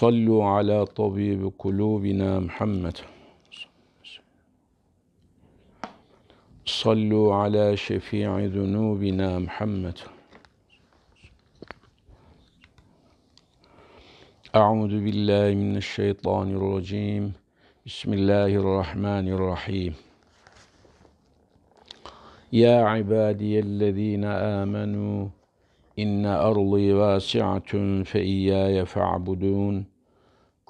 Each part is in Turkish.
صلوا على طبيب قلوبنا محمد صلوا على شفيع ذنوبنا محمد أعوذ بالله من الشيطان الرجيم بسم الله الرحمن الرحيم يا عبادي الذين آمنوا إن أرضي واسعة فإياي فاعبدون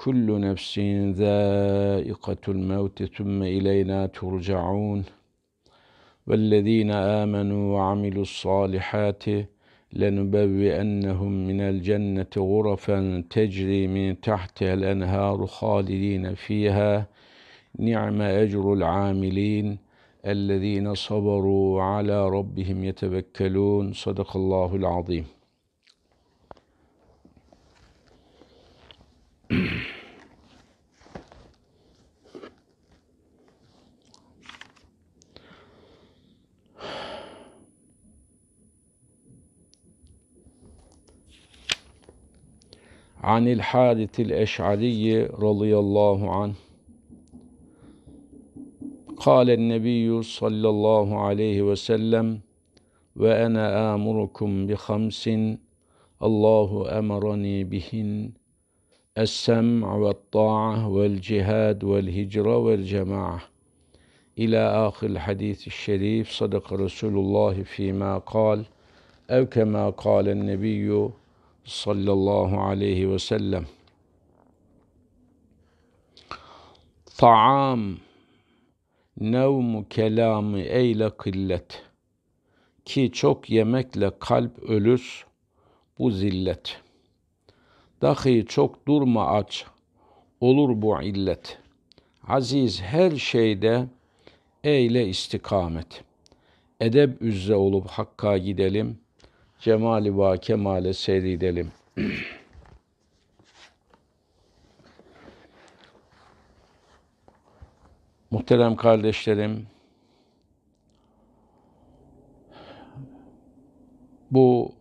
كل نفس ذائقة الموت ثم إلينا ترجعون والذين آمنوا وعملوا الصالحات لنبوئنهم من الجنة غرفا تجري من تحتها الأنهار خالدين فيها نعم أجر العاملين الذين صبروا على ربهم يتوكلون صدق الله العظيم عن الحارث الأشعري رضي الله عنه قال النبي صلى الله عليه وسلم وأنا آمركم بخمس الله أمرني بهن السمع والطاعة والجهاد والهجرة والجماعة إلى آخر الحديث الشريف صدق رسول الله فيما قال أو كما قال النبي sallallahu aleyhi ve sellem. Taam nevmu kelamı eyle kıllet. Ki çok yemekle kalp ölür bu zillet. Dahi çok durma aç, olur bu illet. Aziz her şeyde eyle istikamet. Edeb üzre olup hakka gidelim.'' cemali va kemale seyredelim. Muhterem kardeşlerim, bu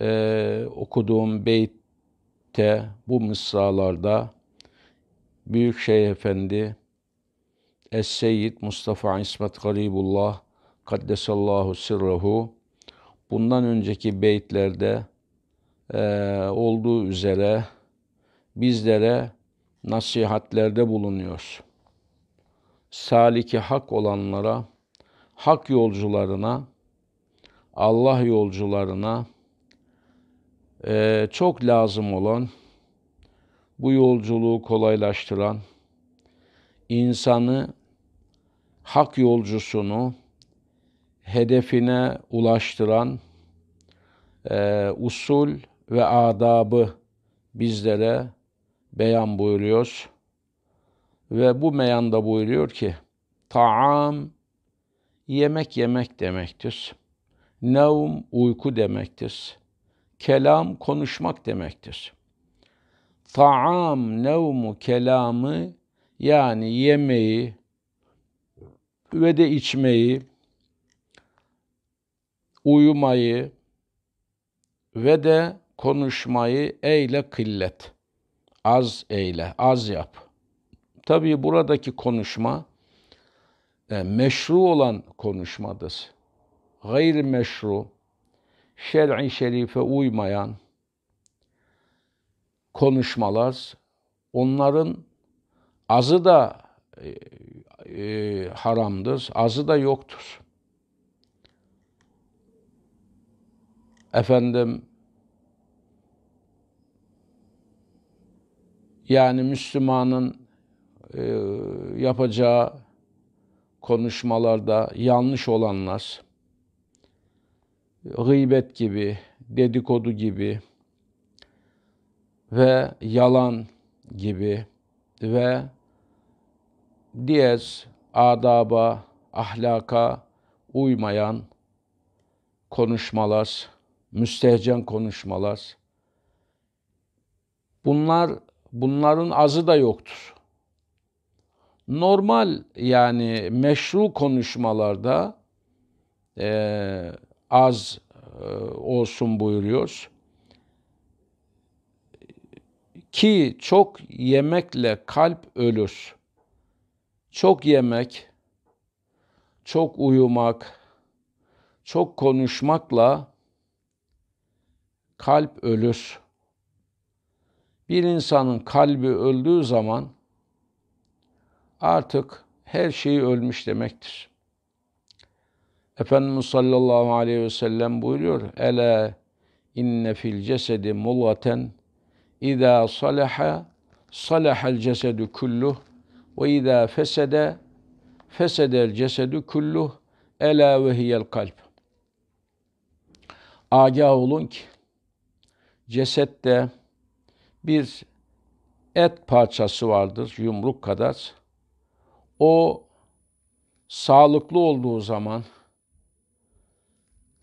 e, okuduğum beyte, bu mısralarda Büyük Şeyh Efendi Es-Seyyid Mustafa İsmet Garibullah Kaddesallahu Sirrehu bundan önceki beytlerde e, olduğu üzere bizlere nasihatlerde bulunuyor. Saliki hak olanlara, hak yolcularına, Allah yolcularına e, çok lazım olan, bu yolculuğu kolaylaştıran, insanı, hak yolcusunu, hedefine ulaştıran e, usul ve adabı bizlere beyan buyuruyor. Ve bu meyanda buyuruyor ki, Ta'am yemek yemek demektir. Nevm uyku demektir. Kelam konuşmak demektir. Ta'am nevmu kelamı yani yemeği ve de içmeyi uyumayı ve de konuşmayı eyle kıllet. Az eyle, az yap. Tabii buradaki konuşma e, meşru olan konuşmadır. Gayr meşru, şer'i şerife uymayan konuşmalar, onların azı da e, e, haramdır, azı da yoktur. Efendim yani Müslümanın e, yapacağı konuşmalarda yanlış olanlar gıybet gibi, dedikodu gibi ve yalan gibi ve diğer adaba, ahlaka uymayan konuşmalar müstehcen konuşmalar. Bunlar bunların azı da yoktur. Normal yani meşru konuşmalarda e, az e, olsun buyuruyoruz Ki çok yemekle kalp ölür. Çok yemek, çok uyumak, çok konuşmakla kalp ölür. Bir insanın kalbi öldüğü zaman artık her şeyi ölmüş demektir. Efendimiz sallallahu aleyhi ve sellem buyuruyor. "Ele inne fil cesedi mulaten İza salaha salahal cesedu kulluh ve izâ fesede fesedel cesedu kulluh ela ve hiyel kalp. Agah olun ki cesette bir et parçası vardır yumruk kadar. O sağlıklı olduğu zaman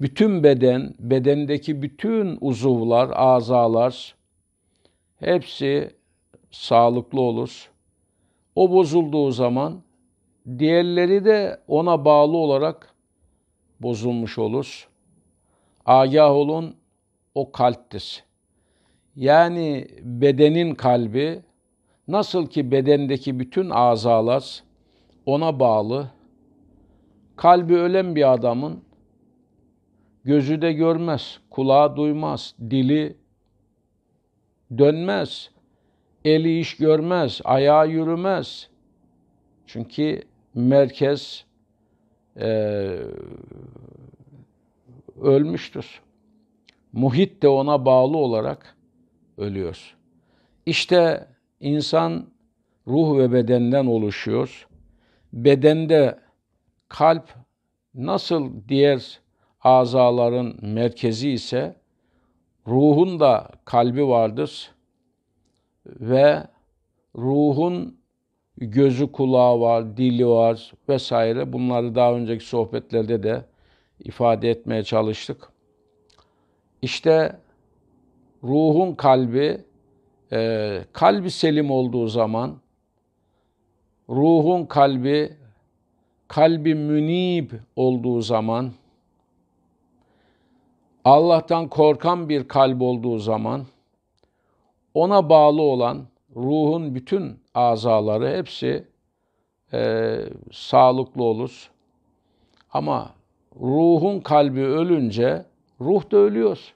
bütün beden, bedendeki bütün uzuvlar, azalar hepsi sağlıklı olur. O bozulduğu zaman diğerleri de ona bağlı olarak bozulmuş olur. Agah olun o kalptesi. Yani bedenin kalbi nasıl ki bedendeki bütün azalar ona bağlı. Kalbi ölen bir adamın gözü de görmez, kulağı duymaz, dili dönmez, eli iş görmez, ayağı yürümez. Çünkü merkez e, ölmüştür. Muhit de ona bağlı olarak ölüyor. İşte insan ruh ve bedenden oluşuyor. Bedende kalp nasıl diğer azaların merkezi ise ruhun da kalbi vardır ve ruhun gözü kulağı var, dili var vesaire. Bunları daha önceki sohbetlerde de ifade etmeye çalıştık. İşte ruhun kalbi, e, kalbi selim olduğu zaman, ruhun kalbi, kalbi münib olduğu zaman, Allah'tan korkan bir kalp olduğu zaman, ona bağlı olan ruhun bütün azaları hepsi e, sağlıklı olur. Ama ruhun kalbi ölünce ruh da ölüyor.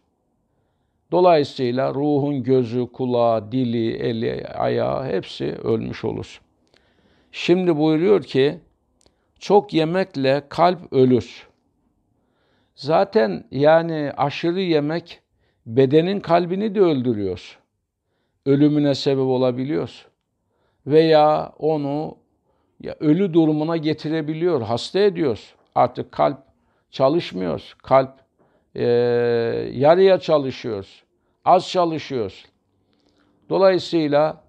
Dolayısıyla ruhun gözü, kulağı, dili, eli, ayağı hepsi ölmüş olur. Şimdi buyuruyor ki çok yemekle kalp ölür. Zaten yani aşırı yemek bedenin kalbini de öldürüyor. Ölümüne sebep olabiliyor. Veya onu ya ölü durumuna getirebiliyor, hasta ediyor. Artık kalp çalışmıyor. Kalp e, yarıya çalışıyoruz. Az çalışıyoruz. Dolayısıyla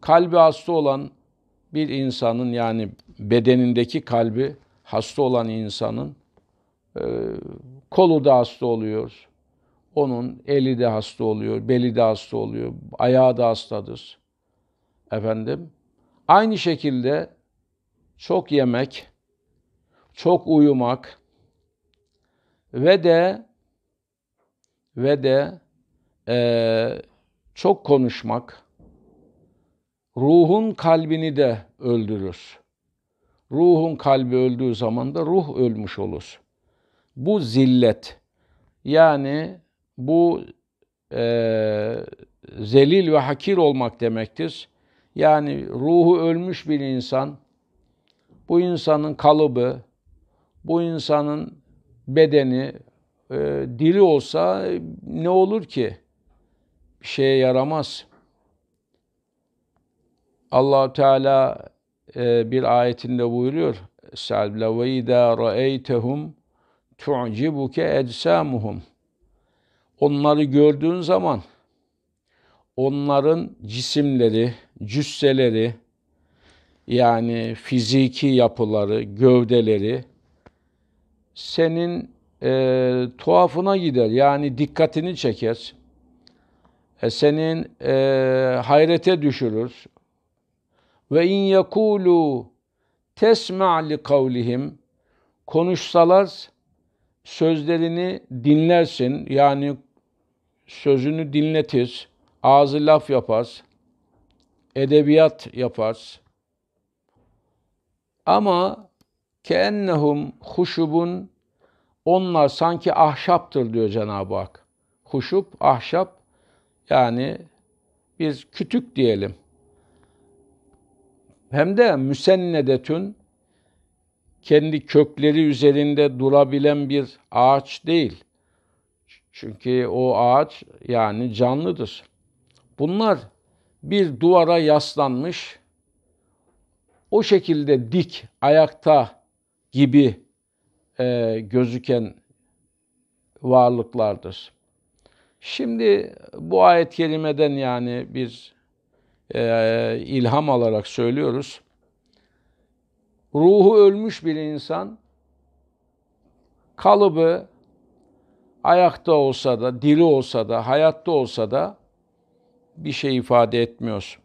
kalbi hasta olan bir insanın yani bedenindeki kalbi hasta olan insanın e, kolu da hasta oluyor. Onun eli de hasta oluyor, beli de hasta oluyor, ayağı da hastadır. Efendim, aynı şekilde çok yemek, çok uyumak ve de ve de e, çok konuşmak ruhun kalbini de öldürür. Ruhun kalbi öldüğü zaman da ruh ölmüş olur. Bu zillet yani bu e, zelil ve hakir olmak demektir. Yani ruhu ölmüş bir insan, bu insanın kalıbı, bu insanın bedeni e, dili olsa e, ne olur ki? Bir şeye yaramaz. allah Teala e, bir ayetinde buyuruyor. Selbla ve idâ ra'eytehum tu'cibuke ecsamuhum. Onları gördüğün zaman onların cisimleri, cüsseleri, yani fiziki yapıları, gövdeleri senin e, tuhafına gider. Yani dikkatini çeker. E, senin e, hayrete düşürür. Ve in yekulu tesma' li kavlihim konuşsalar sözlerini dinlersin. Yani sözünü dinletir. Ağzı laf yapar. Edebiyat yapar. Ama keennehum huşubun onlar sanki ahşaptır diyor Cenab-ı Hak. Huşup, ahşap yani bir kütük diyelim. Hem de müsennedetün kendi kökleri üzerinde durabilen bir ağaç değil. Çünkü o ağaç yani canlıdır. Bunlar bir duvara yaslanmış, o şekilde dik, ayakta gibi e, gözüken varlıklardır. Şimdi bu ayet kelimeden yani bir e, ilham alarak söylüyoruz. Ruhu ölmüş bir insan kalıbı ayakta olsa da, diri olsa da, hayatta olsa da bir şey ifade etmiyor.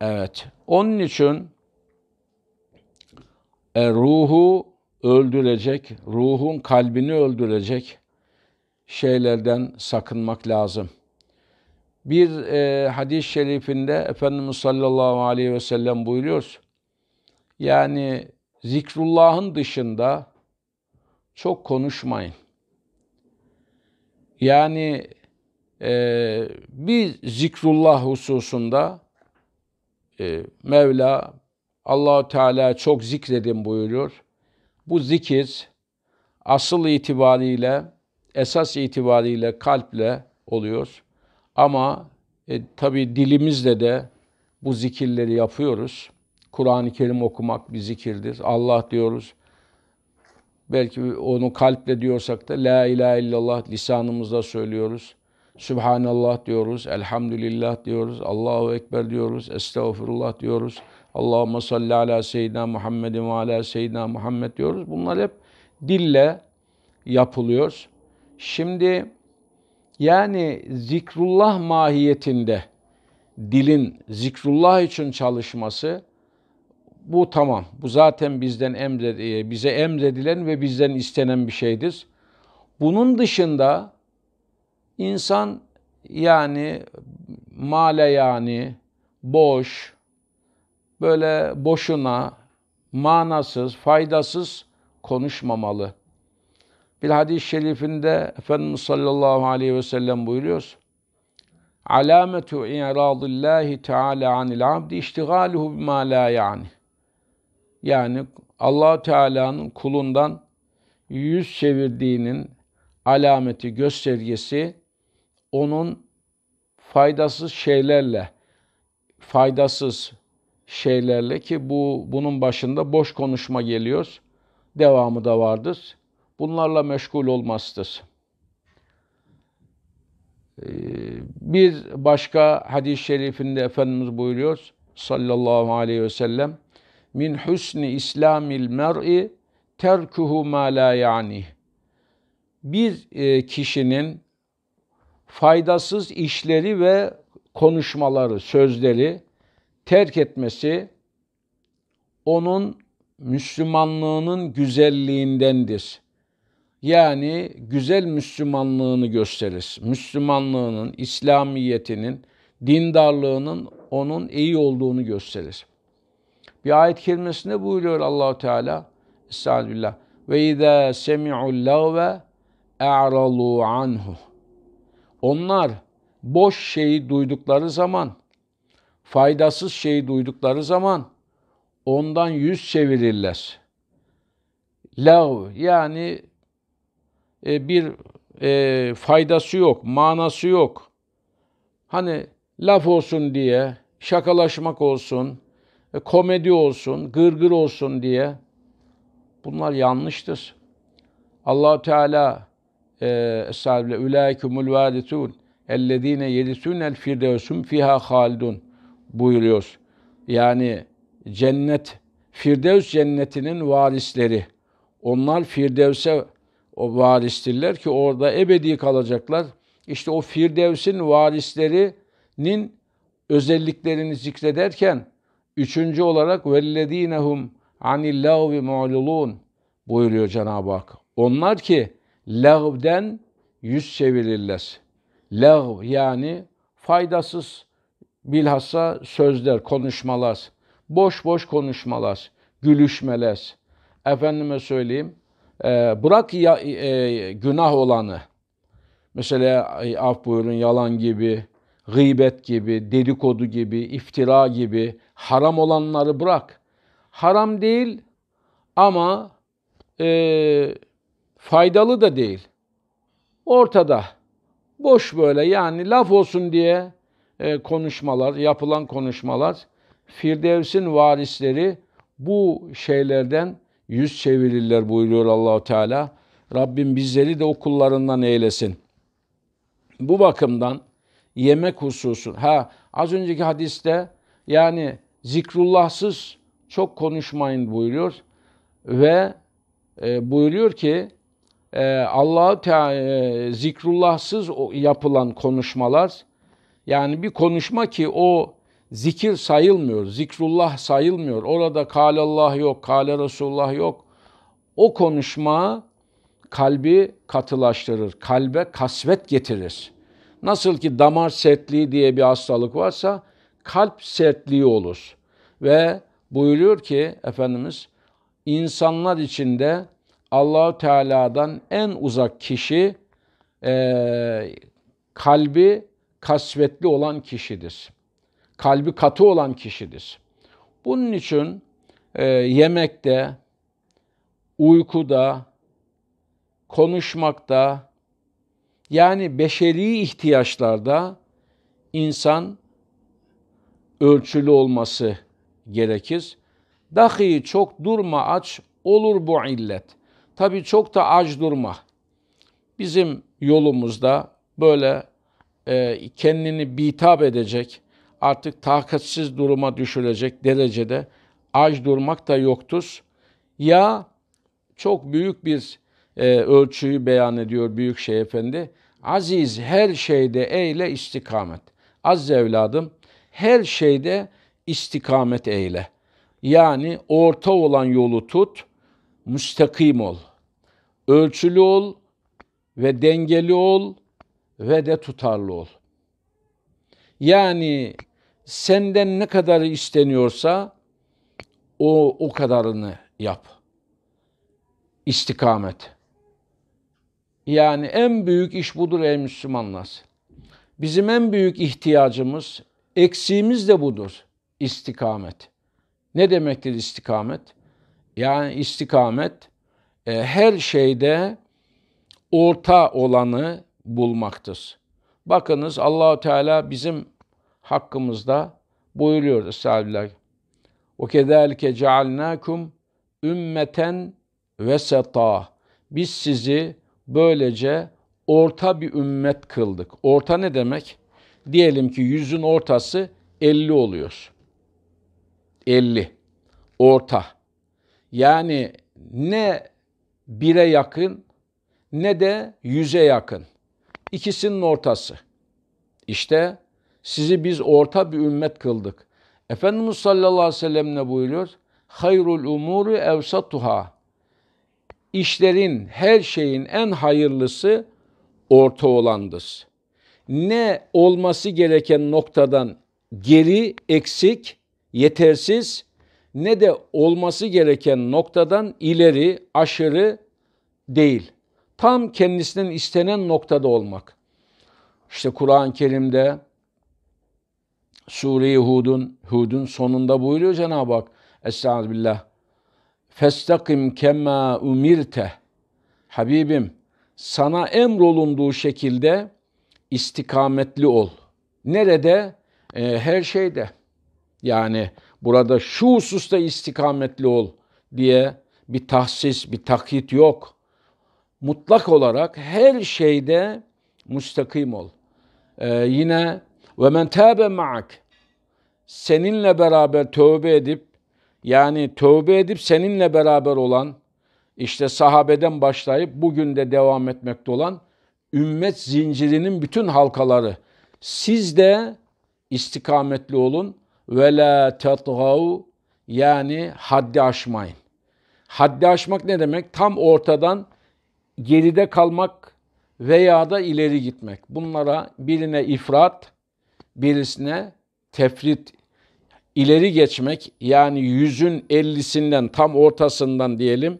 Evet. Onun için e, ruhu öldürecek, ruhun kalbini öldürecek şeylerden sakınmak lazım. Bir e, hadis-i şerifinde Efendimiz sallallahu aleyhi ve sellem buyuruyor. Yani zikrullahın dışında çok konuşmayın. Yani e, bir zikrullah hususunda e, Mevla Allahu Teala çok zikredin buyuruyor. Bu zikir asıl itibariyle, esas itibariyle kalple oluyor. Ama e, tabi dilimizle de bu zikirleri yapıyoruz. Kur'an-ı Kerim okumak bir zikirdir. Allah diyoruz. Belki onu kalple diyorsak da La ilahe illallah lisanımızla söylüyoruz. Sübhanallah diyoruz, elhamdülillah diyoruz, Allahu Ekber diyoruz, estağfurullah diyoruz. Allahümme salli ala seyyidina Muhammedin ve ala seyyidina Muhammed diyoruz. Bunlar hep dille yapılıyor. Şimdi yani zikrullah mahiyetinde dilin zikrullah için çalışması bu tamam. Bu zaten bizden emred, e, bize emredilen ve bizden istenen bir şeydir. Bunun dışında insan yani male yani boş, böyle boşuna, manasız, faydasız konuşmamalı. Bir hadis-i şerifinde Efendimiz sallallahu aleyhi ve sellem buyuruyor. Alametu i'radillahi teala anil abdi iştigaluhu bima la yani. Yani allah Teala'nın kulundan yüz çevirdiğinin alameti, göstergesi onun faydasız şeylerle, faydasız, şeylerle ki bu bunun başında boş konuşma geliyor. Devamı da vardır. Bunlarla meşgul olmasıdır. Ee, Bir başka hadis-i şerifinde Efendimiz buyuruyor sallallahu aleyhi ve sellem min husni islamil mer'i terkuhu ma la yani. Bir e, kişinin faydasız işleri ve konuşmaları, sözleri terk etmesi onun Müslümanlığının güzelliğindendir. Yani güzel Müslümanlığını gösterir. Müslümanlığının, İslamiyetinin, dindarlığının onun iyi olduğunu gösterir. Bir ayet kelimesinde buyuruyor Allahu Teala Estağfirullah. Ve izâ semi'u lagve e'ralû anhu. Onlar boş şeyi duydukları zaman faydasız şeyi duydukları zaman ondan yüz çevirirler. Lav yani e, bir e, faydası yok, manası yok. Hani laf olsun diye, şakalaşmak olsun, e, komedi olsun, gırgır olsun diye bunlar yanlıştır. Allah Teala e, eshabiyle ulaikümül varitun ellezine yerisunel firdevsum fiha halidun buyuruyor. Yani cennet, Firdevs cennetinin varisleri. Onlar Firdevs'e o varistirler ki orada ebedi kalacaklar. İşte o Firdevs'in varislerinin özelliklerini zikrederken üçüncü olarak vellezinehum anil lağvi mu'lulun buyuruyor Cenab-ı Hak. Onlar ki lağvden yüz çevirirler. Lağv yani faydasız, bilhassa sözler, konuşmalar, boş boş konuşmalar, gülüşmeler. Efendime söyleyeyim, e, bırak ya, e, e, günah olanı. Mesela e, af buyurun yalan gibi, gıybet gibi, dedikodu gibi, iftira gibi haram olanları bırak. Haram değil ama e, faydalı da değil. Ortada. Boş böyle yani laf olsun diye e, konuşmalar, yapılan konuşmalar Firdevs'in varisleri bu şeylerden yüz çevirirler buyuruyor Allahu Teala. Rabbim bizleri de o kullarından eylesin. Bu bakımdan yemek hususu. Ha az önceki hadiste yani zikrullahsız çok konuşmayın buyuruyor ve e, buyuruyor ki e, Allah Teala e, zikrullahsız yapılan konuşmalar yani bir konuşma ki o zikir sayılmıyor, zikrullah sayılmıyor. Orada kalallah yok, kale Resulullah yok. O konuşma kalbi katılaştırır, kalbe kasvet getirir. Nasıl ki damar sertliği diye bir hastalık varsa kalp sertliği olur. Ve buyuruyor ki Efendimiz insanlar içinde Allahu Teala'dan en uzak kişi e, kalbi kasvetli olan kişidir. Kalbi katı olan kişidir. Bunun için e, yemekte, uykuda, konuşmakta, yani beşeri ihtiyaçlarda insan ölçülü olması gerekir. Dahi çok durma aç olur bu illet. Tabi çok da aç durma. Bizim yolumuzda böyle e, kendini bitap edecek, artık takatsiz duruma düşülecek derecede aç durmak da yoktur. Ya çok büyük bir e, ölçüyü beyan ediyor Büyükşehir Efendi. Aziz her şeyde eyle istikamet. Az evladım her şeyde istikamet eyle. Yani orta olan yolu tut, müstakim ol. Ölçülü ol ve dengeli ol ve de tutarlı ol. Yani senden ne kadar isteniyorsa o o kadarını yap. İstikamet. Yani en büyük iş budur ey Müslümanlar. Bizim en büyük ihtiyacımız, eksiğimiz de budur. İstikamet. Ne demektir istikamet? Yani istikamet e, her şeyde orta olanı bulmaktır. Bakınız Allahu Teala bizim hakkımızda buyuruyor Estağfirullah. O kezalike cealnakum ümmeten vesata. Biz sizi böylece orta bir ümmet kıldık. Orta ne demek? Diyelim ki yüzün ortası 50 oluyor. 50. Orta. Yani ne bire yakın ne de yüze yakın ikisinin ortası. İşte sizi biz orta bir ümmet kıldık. Efendimiz sallallahu aleyhi ve sellem ne buyuruyor? Hayrul umuru evsatuha. İşlerin, her şeyin en hayırlısı orta olandır. Ne olması gereken noktadan geri, eksik, yetersiz ne de olması gereken noktadan ileri, aşırı değil tam kendisinin istenen noktada olmak. İşte Kur'an-ı Kerim'de Sure-i Hud'un Hud'un sonunda buyuruyor Cenab-ı Hak. Estağfirullah. Festakim kemma umirte. Habibim sana emrolunduğu şekilde istikametli ol. Nerede? Ee, her şeyde. Yani burada şu hususta istikametli ol diye bir tahsis, bir taklit yok mutlak olarak her şeyde müstakim ol. Ee, yine ve men tâbe ma'ak seninle beraber tövbe edip yani tövbe edip seninle beraber olan işte sahabeden başlayıp bugün de devam etmekte olan ümmet zincirinin bütün halkaları siz de istikametli olun ve la tatgav yani haddi aşmayın. Haddi aşmak ne demek? Tam ortadan geride kalmak veya da ileri gitmek. Bunlara birine ifrat, birisine tefrit, ileri geçmek yani yüzün ellisinden tam ortasından diyelim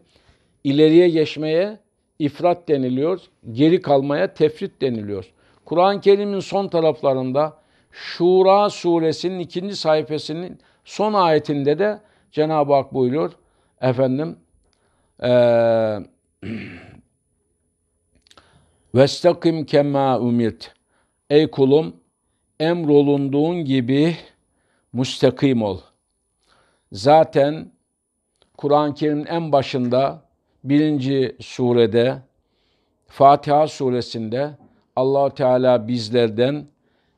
ileriye geçmeye ifrat deniliyor, geri kalmaya tefrit deniliyor. Kur'an-ı Kerim'in son taraflarında Şura suresinin ikinci sayfasının son ayetinde de Cenab-ı Hak buyuruyor. Efendim, ee, Vestakim kema umirt. Ey kulum emrolunduğun gibi müstakim ol. Zaten Kur'an-ı Kerim'in en başında birinci surede Fatiha suresinde allah Teala bizlerden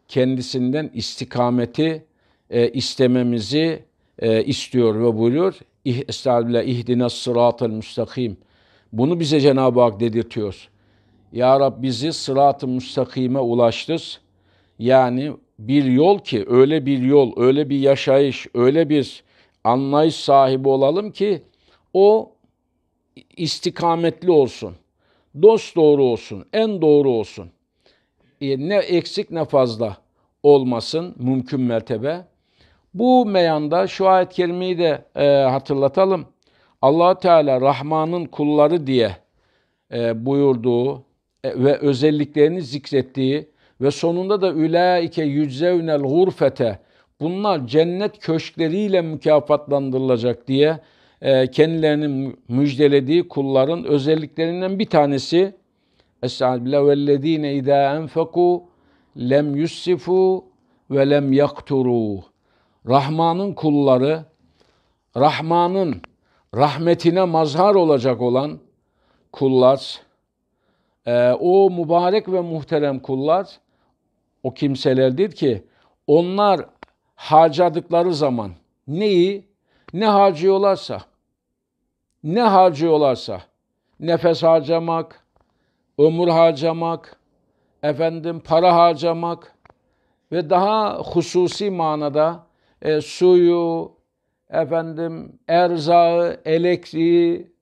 kendisinden istikameti e, istememizi e, istiyor ve buyuruyor. Estağfirullah ihdine sıratel müstakim. Bunu bize Cenab-ı Hak dedirtiyor. Ya Rab bizi sırat-ı müstakime ulaştır. Yani bir yol ki öyle bir yol, öyle bir yaşayış, öyle bir anlayış sahibi olalım ki o istikametli olsun. Dost doğru olsun, en doğru olsun. E, ne eksik ne fazla olmasın mümkün mertebe. Bu meyanda şu ayet-i kerimeyi de e, hatırlatalım. allah Teala Rahman'ın kulları diye e, buyurduğu e, ve özelliklerini zikrettiği ve sonunda da ülaike yüczevnel gurfete bunlar cennet köşkleriyle mükafatlandırılacak diye e, kendilerini müjdelediği kulların özelliklerinden bir tanesi Estağfirullah vellezine idâ enfekû lem yussifû ve lem yakturu. Rahman'ın kulları, Rahman'ın rahmetine mazhar olacak olan kullar, ee, o mübarek ve muhterem kullar o kimselerdir ki onlar harcadıkları zaman neyi ne harcıyorlarsa ne harcıyorlarsa nefes harcamak, ömür harcamak, efendim para harcamak ve daha hususi manada e, suyu, efendim erzağı, elektriği,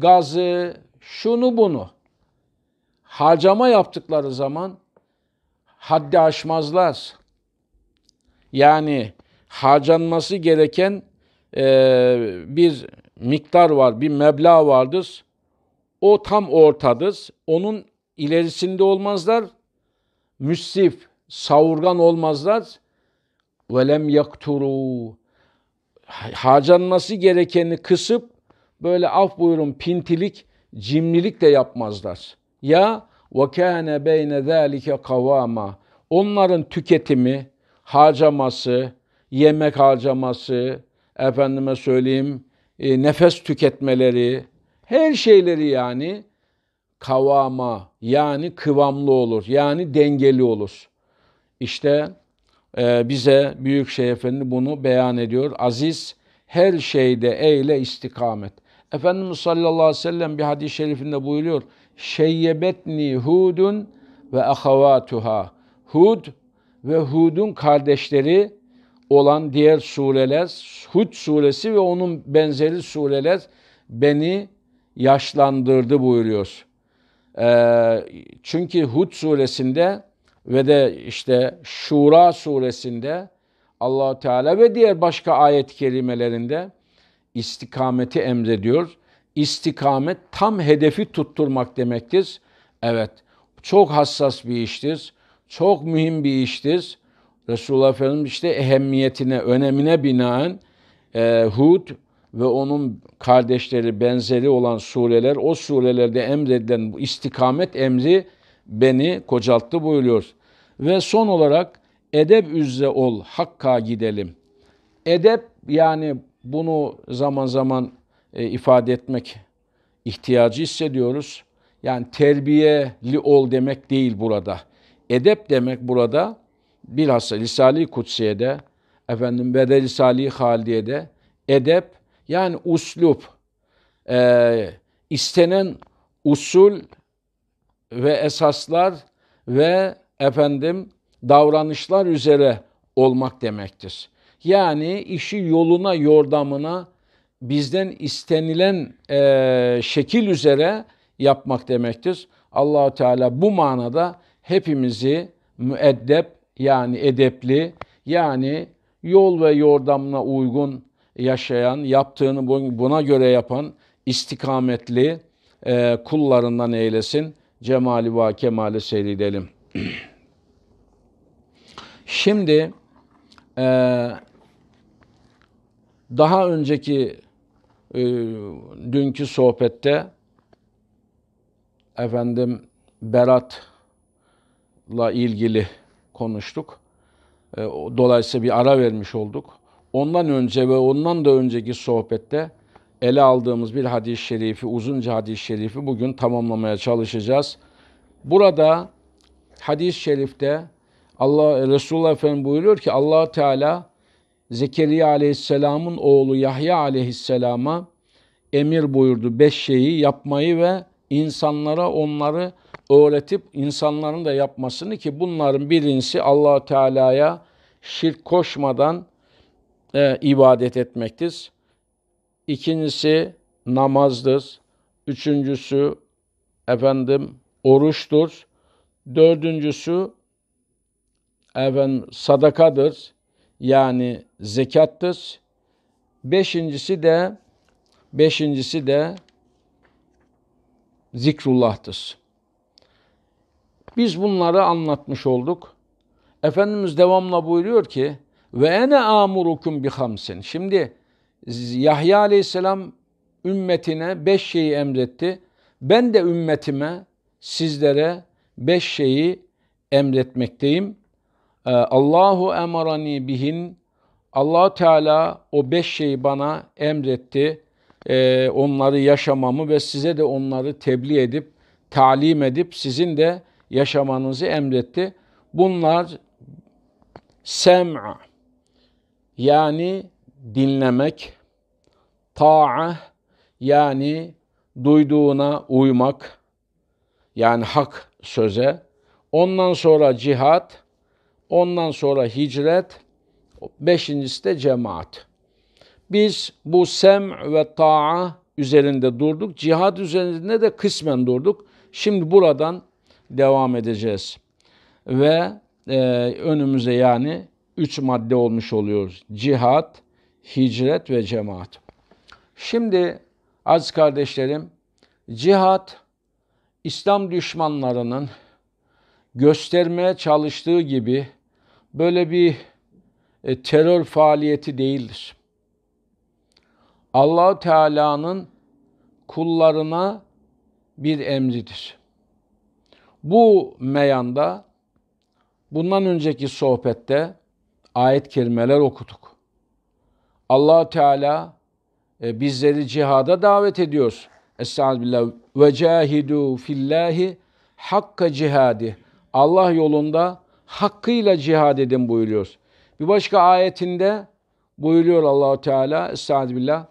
gazı, şunu bunu harcama yaptıkları zaman haddi aşmazlar. Yani harcanması gereken e, bir miktar var, bir meblağ vardır. O tam ortadır. Onun ilerisinde olmazlar. Müsrif, savurgan olmazlar. Velem yakturu. Harcanması gerekeni kısıp böyle af buyurun pintilik, cimrilik de yapmazlar. Ya ve kâne beyne zâlike kavama. Onların tüketimi, harcaması, yemek harcaması, efendime söyleyeyim, e, nefes tüketmeleri, her şeyleri yani kavama yani kıvamlı olur. Yani dengeli olur. İşte e, bize Büyükşehir Efendi bunu beyan ediyor. Aziz her şeyde eyle istikamet. Efendimiz sallallahu aleyhi ve sellem bir hadis-i şerifinde buyuruyor şeyyebetni Hudun ve ahavatuha. Hud ve Hud'un kardeşleri olan diğer sureler, Hud suresi ve onun benzeri sureler beni yaşlandırdı buyuruyoruz. Ee, çünkü Hud suresinde ve de işte Şura suresinde allah Teala ve diğer başka ayet kelimelerinde istikameti emrediyor istikamet tam hedefi tutturmak demektir. Evet, çok hassas bir iştir. Çok mühim bir iştir. Resulullah Efendimiz işte ehemmiyetine, önemine binaen e, Hud ve onun kardeşleri benzeri olan sureler, o surelerde emredilen istikamet emri beni kocalttı buyuruyor. Ve son olarak edep üzere ol, hakka gidelim. Edep yani bunu zaman zaman e, ifade etmek ihtiyacı hissediyoruz. Yani terbiyeli ol demek değil burada. Edep demek burada bilhassa Risale-i Kutsiye'de, efendim ve de Risale-i Haliye'de edep yani uslup, e, istenen usul ve esaslar ve efendim davranışlar üzere olmak demektir. Yani işi yoluna, yordamına bizden istenilen e, şekil üzere yapmak demektir. Allahu Teala bu manada hepimizi müeddep yani edepli yani yol ve yordamına uygun yaşayan, yaptığını buna göre yapan istikametli e, kullarından eylesin. Cemali ve kemali seyredelim. Şimdi e, daha önceki e, dünkü sohbette efendim Berat'la ilgili konuştuk. E, dolayısıyla bir ara vermiş olduk. Ondan önce ve ondan da önceki sohbette ele aldığımız bir hadis-i şerifi, uzunca hadis-i şerifi bugün tamamlamaya çalışacağız. Burada hadis-i şerifte Allah Resulullah Efendimiz buyuruyor ki Allah Teala Zekeriya aleyhisselamın oğlu Yahya aleyhisselama emir buyurdu beş şeyi yapmayı ve insanlara onları öğretip insanların da yapmasını ki bunların birincisi allah Teala'ya şirk koşmadan e, ibadet etmektir. İkincisi namazdır. Üçüncüsü efendim oruçtur. Dördüncüsü efendim sadakadır yani zekattır. Beşincisi de beşincisi de zikrullah'tır. Biz bunları anlatmış olduk. Efendimiz devamla buyuruyor ki ve ene amurukum bi hamsin. Şimdi Yahya aleyhisselam ümmetine beş şeyi emretti. Ben de ümmetime sizlere beş şeyi emretmekteyim. Ee, Allahu emarani bihin allah Teala o beş şeyi bana emretti. Ee, onları yaşamamı ve size de onları tebliğ edip, talim edip sizin de yaşamanızı emretti. Bunlar sem'a yani dinlemek, ta'a yani duyduğuna uymak, yani hak söze. Ondan sonra cihat, Ondan sonra hicret, beşincisi de cemaat. Biz bu sem ve ta'a üzerinde durduk. Cihad üzerinde de kısmen durduk. Şimdi buradan devam edeceğiz. Ve e, önümüze yani üç madde olmuş oluyoruz. Cihad, hicret ve cemaat. Şimdi az kardeşlerim, cihad İslam düşmanlarının göstermeye çalıştığı gibi böyle bir e, terör faaliyeti değildir. Allahu Teala'nın kullarına bir emridir. Bu meyanda bundan önceki sohbette ayet kelimeler okuduk. Allah Teala e, bizleri cihada davet ediyor. Estağfirullah ve cahidu fillahi hakka cihadi. Allah yolunda hakkıyla cihad edin buyuruyor. Bir başka ayetinde buyuruyor Allahu Teala Estaizu billah.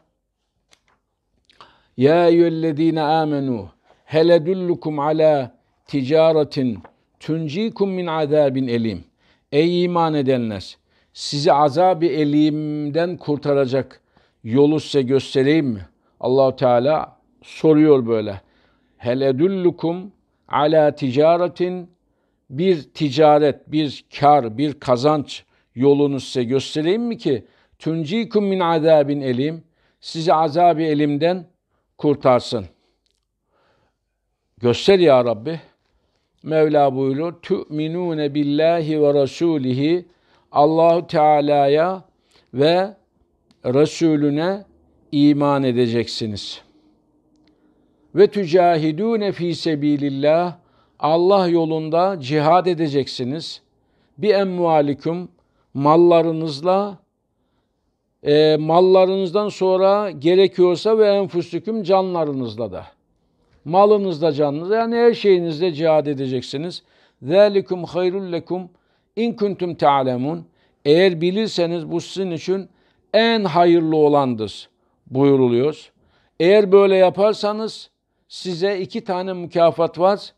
Ya eyyühellezine amenu hele dullukum ala ticaretin tuncikum min azabin elim. Ey iman edenler sizi azab-ı elimden kurtaracak yolu size göstereyim mi? Allahu Teala soruyor böyle. Hele dullukum ala ticaretin bir ticaret, bir kar, bir kazanç yolunu size göstereyim mi ki tüncikum min azabin elim sizi azabı elimden kurtarsın. Göster ya Rabbi. Mevla buyurur. Tü'minûne billahi ve rasulihi Allahu Teala'ya ve Resulüne iman edeceksiniz. Ve tücahidûne fî sebilillah Allah yolunda cihad edeceksiniz. Bi emvalikum mallarınızla e, mallarınızdan sonra gerekiyorsa ve enfüsüküm canlarınızla da. Malınızda canınızda yani her şeyinizle cihad edeceksiniz. Zalikum hayrul lekum in kuntum ta'lemun. Eğer bilirseniz bu sizin için en hayırlı olandır buyuruluyor. Eğer böyle yaparsanız size iki tane mükafat var.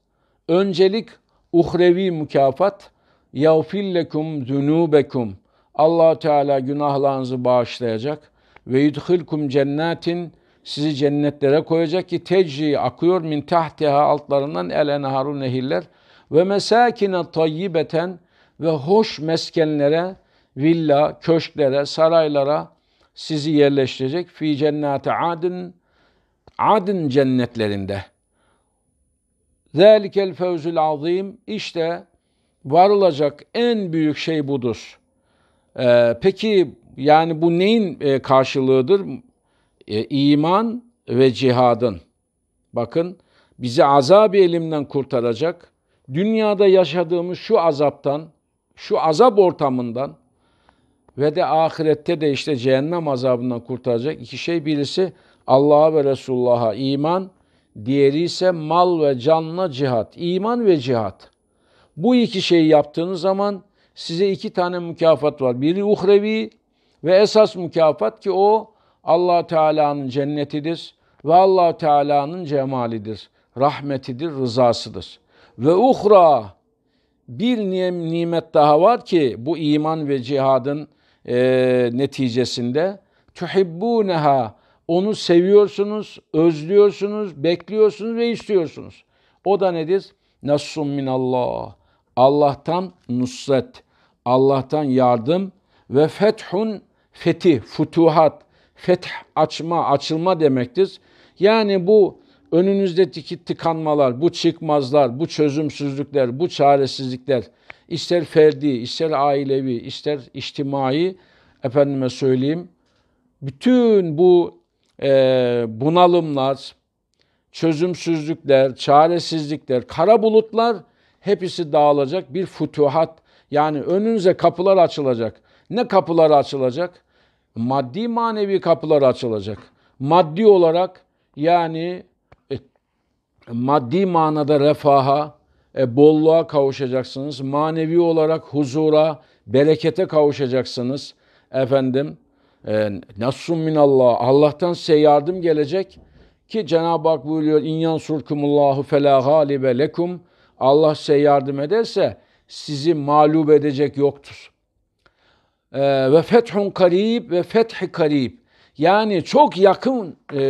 Öncelik uhrevi mükafat. Yağfillekum zunubekum. Allah Teala günahlarınızı bağışlayacak ve yudhilkum cennetin sizi cennetlere koyacak ki tecri akıyor min tahtiha altlarından el enharu nehirler ve mesakine tayyibeten ve hoş meskenlere villa, köşklere, saraylara sizi yerleştirecek fi cennati adın adın cennetlerinde.'' Zelikel fevzül azim işte varılacak en büyük şey budur. Ee, peki yani bu neyin e, karşılığıdır? E, iman ve cihadın. Bakın bizi azab elimden kurtaracak. Dünyada yaşadığımız şu azaptan, şu azap ortamından ve de ahirette de işte cehennem azabından kurtaracak iki şey. Birisi Allah'a ve Resulullah'a iman, Diğeri ise mal ve canla cihat, iman ve cihat. Bu iki şeyi yaptığınız zaman size iki tane mükafat var. Biri uhrevi ve esas mükafat ki o allah Teala'nın cennetidir ve allah Teala'nın cemalidir, rahmetidir, rızasıdır. Ve uhra bir nimet daha var ki bu iman ve cihadın e, neticesinde tuhibbuneha onu seviyorsunuz, özlüyorsunuz, bekliyorsunuz ve istiyorsunuz. O da nedir? min Allah? Allah'tan nusret, Allah'tan yardım ve fethun fetih, futuhat, feth açma, açılma demektir. Yani bu önünüzdeki tıkanmalar, bu çıkmazlar, bu çözümsüzlükler, bu çaresizlikler ister ferdi, ister ailevi, ister içtimai efendime söyleyeyim bütün bu ee, bunalımlar, çözümsüzlükler, çaresizlikler, kara bulutlar hepsi dağılacak bir futuhat. Yani önünüze kapılar açılacak. Ne kapılar açılacak? Maddi manevi kapılar açılacak. Maddi olarak yani e, maddi manada refaha, e, bolluğa kavuşacaksınız. Manevi olarak huzura, berekete kavuşacaksınız. Efendim e, nassun Allah, Allah'tan size yardım gelecek. Ki Cenab-ı Hak buyuruyor İn yansurkumullahu fela galibe lekum. Allah size yardım ederse sizi mağlup edecek yoktur. E, ve fethun karib ve fethi karib. Yani çok yakın e,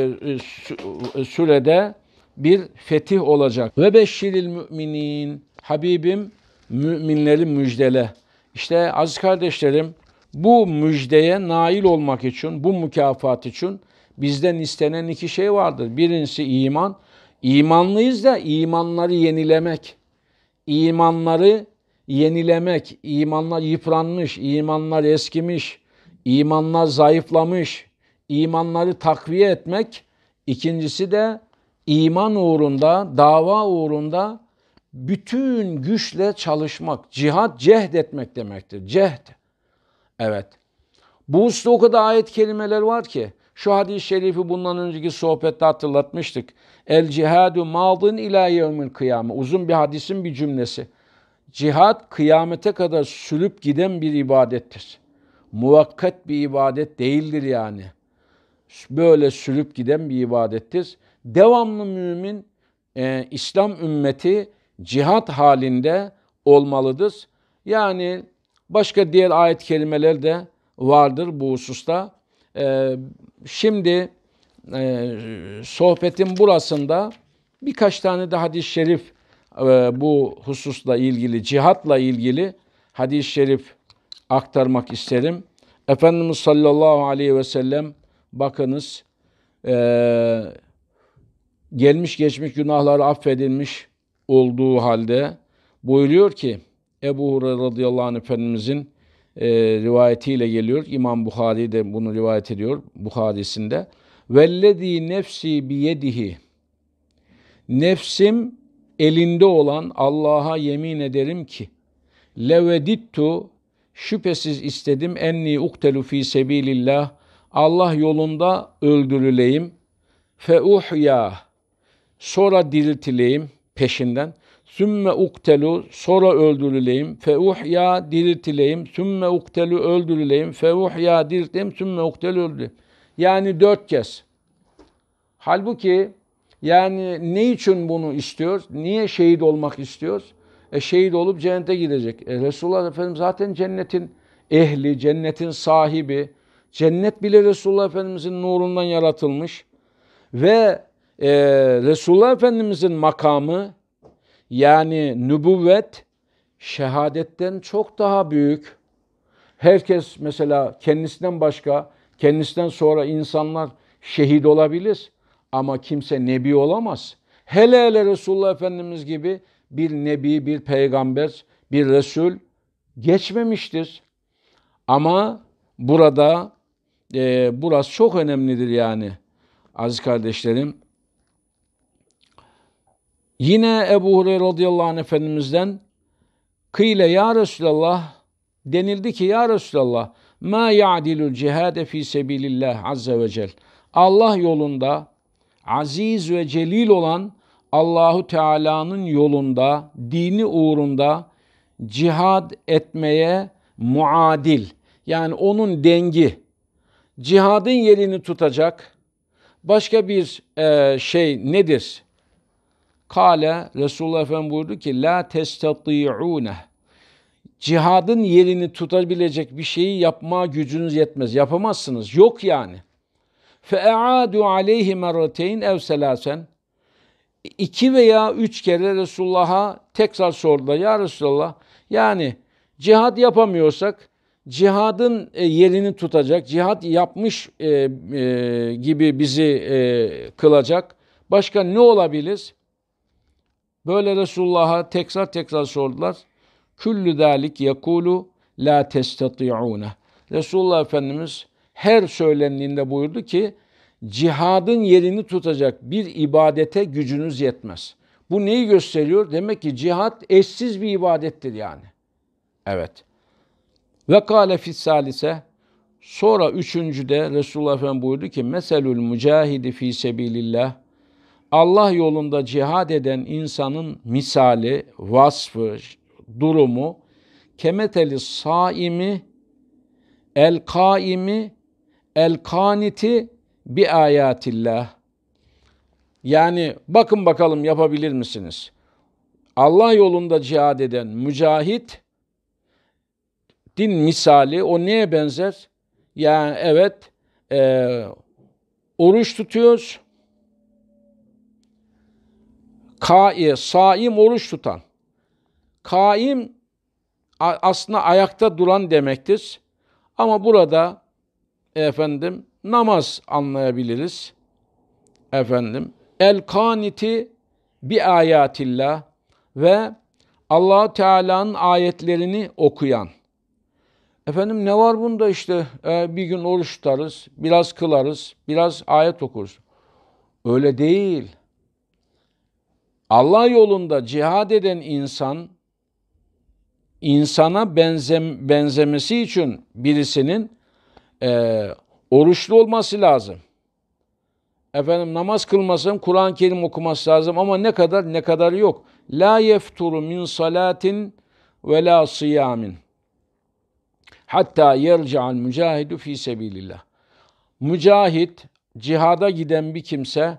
e, sürede bir fetih olacak. Ve beşşiril müminin. Habibim müminleri müjdele. İşte aziz kardeşlerim bu müjdeye nail olmak için, bu mükafat için bizden istenen iki şey vardır. Birincisi iman. İmanlıyız da imanları yenilemek. İmanları yenilemek, imanlar yıpranmış, imanlar eskimiş, imanlar zayıflamış, imanları takviye etmek. İkincisi de iman uğrunda, dava uğrunda bütün güçle çalışmak, cihat cehd etmek demektir. Cehd. Evet. Bu usta o kadar ayet kelimeler var ki. Şu hadis-i şerifi bundan önceki sohbette hatırlatmıştık. El cihadu madın ila yevmil kıyame. Uzun bir hadisin bir cümlesi. Cihad kıyamete kadar sürüp giden bir ibadettir. Muvakkat bir ibadet değildir yani. Böyle sürüp giden bir ibadettir. Devamlı mümin, e, İslam ümmeti cihat halinde olmalıdır. Yani Başka diğer ayet kelimeler de vardır bu hususta. Ee, şimdi e, sohbetin burasında birkaç tane de hadis-i şerif e, bu hususla ilgili, cihatla ilgili hadis-i şerif aktarmak isterim. Efendimiz sallallahu aleyhi ve sellem bakınız e, gelmiş geçmiş günahları affedilmiş olduğu halde buyuruyor ki Ebu Hureyre radıyallahu anh Efendimizin e, rivayetiyle geliyor. İmam Bukhari de bunu rivayet ediyor Bukhari'sinde. Vellezî nefsi biyedihi Nefsim elinde olan Allah'a yemin ederim ki levedittu şüphesiz istedim enni uktelu fi sebilillah Allah yolunda öldürüleyim feuhya sonra diriltileyim peşinden sümme uktelu sonra öldürüleyim fe uhya diriltileyim sümme uktelu öldürüleyim fe uhya diriltileyim sümme uktelu öldü. Yani dört kez. Halbuki yani ne için bunu istiyoruz? Niye şehit olmak istiyoruz? E şehit olup cennete gidecek. E Resulullah Efendimiz zaten cennetin ehli, cennetin sahibi. Cennet bile Resulullah Efendimizin nurundan yaratılmış. Ve e, Resulullah Efendimizin makamı yani nübüvvet şehadetten çok daha büyük. Herkes mesela kendisinden başka, kendisinden sonra insanlar şehit olabilir ama kimse nebi olamaz. Hele hele Resulullah Efendimiz gibi bir nebi, bir peygamber, bir resul geçmemiştir. Ama burada e, burası çok önemlidir yani aziz kardeşlerim. Yine Ebu Hureyre radıyallahu anh Efendimiz'den kıyla ya Resulallah denildi ki ya Resulallah ma ya'dilul cihade fi sebilillah azze ve cel. Allah yolunda aziz ve celil olan Allahu Teala'nın yolunda, dini uğrunda cihad etmeye muadil. Yani onun dengi. Cihadın yerini tutacak başka bir e, şey nedir? Kale Resulullah Efendimiz buyurdu ki la testati'une cihadın yerini tutabilecek bir şeyi yapma gücünüz yetmez. Yapamazsınız. Yok yani. Fe'adu aleyhi merateyn ev selasen iki veya üç kere Resulullah'a tekrar sordular. Ya Resulullah yani cihad yapamıyorsak cihadın e, yerini tutacak, cihad yapmış e, e, gibi bizi kılacak. Başka ne olabilir? Böyle Resulullah'a tekrar tekrar sordular. Küllü dalik yakulu la testati'une. Resulullah Efendimiz her söylendiğinde buyurdu ki cihadın yerini tutacak bir ibadete gücünüz yetmez. Bu neyi gösteriyor? Demek ki cihat eşsiz bir ibadettir yani. Evet. Ve kâle fissalise sonra üçüncüde Resulullah Efendimiz buyurdu ki meselül mücahidi fi sebilillah Allah yolunda cihad eden insanın misali, vasfı, durumu kemeteli saimi, el kaimi, el kaniti bi ayatillah. Yani bakın bakalım yapabilir misiniz? Allah yolunda cihad eden mücahit, din misali o neye benzer? Yani evet e, oruç tutuyoruz. Kai, saim oruç tutan. Kaim aslında ayakta duran demektir. Ama burada efendim namaz anlayabiliriz. Efendim el kaniti bi ayatillah ve Allah Teala'nın ayetlerini okuyan. Efendim ne var bunda işte ee, bir gün oruç tutarız, biraz kılarız, biraz ayet okuruz. Öyle değil. Allah yolunda cihad eden insan insana benzem, benzemesi için birisinin e, oruçlu olması lazım. Efendim namaz kılmasın, Kur'an-ı Kerim okuması lazım ama ne kadar ne kadar yok. La yefturu min salatin ve la siyamin. Hatta yerca'al mücahidu fi sebilillah. Mücahit, cihada giden bir kimse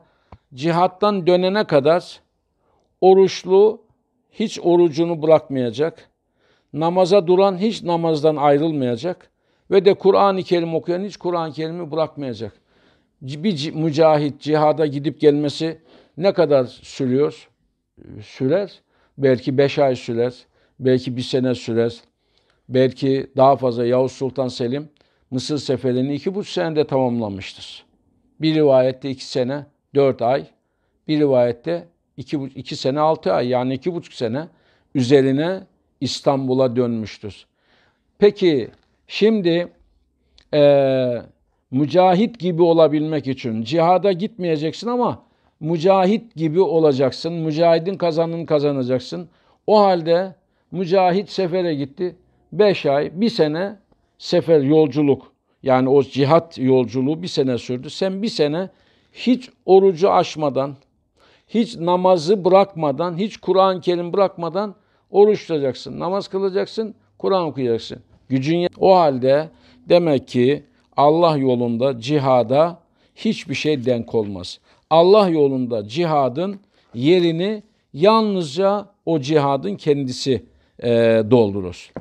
cihattan dönene kadar Oruçlu hiç orucunu bırakmayacak, namaza duran hiç namazdan ayrılmayacak ve de Kur'an-ı Kerim okuyan hiç Kur'an-ı Kerim'i bırakmayacak. Bir mücahit cihada gidip gelmesi ne kadar sürüyor? Sürer. Belki beş ay sürer, belki bir sene sürer, belki daha fazla Yavuz Sultan Selim Mısır seferini iki buçuk senede tamamlamıştır. Bir rivayette iki sene, dört ay, bir rivayette iki, iki sene altı ay yani iki buçuk sene üzerine İstanbul'a dönmüştür. Peki şimdi e, mücahit gibi olabilmek için cihada gitmeyeceksin ama mücahit gibi olacaksın. Mücahidin kazanın kazanacaksın. O halde mücahit sefere gitti. Beş ay, bir sene sefer yolculuk. Yani o cihat yolculuğu bir sene sürdü. Sen bir sene hiç orucu açmadan hiç namazı bırakmadan, hiç Kur'an-ı Kerim bırakmadan oruç tutacaksın, namaz kılacaksın, Kur'an okuyacaksın. Gücün o halde demek ki Allah yolunda cihada hiçbir şey denk olmaz. Allah yolunda cihadın yerini yalnızca o cihadın kendisi e, doldurur.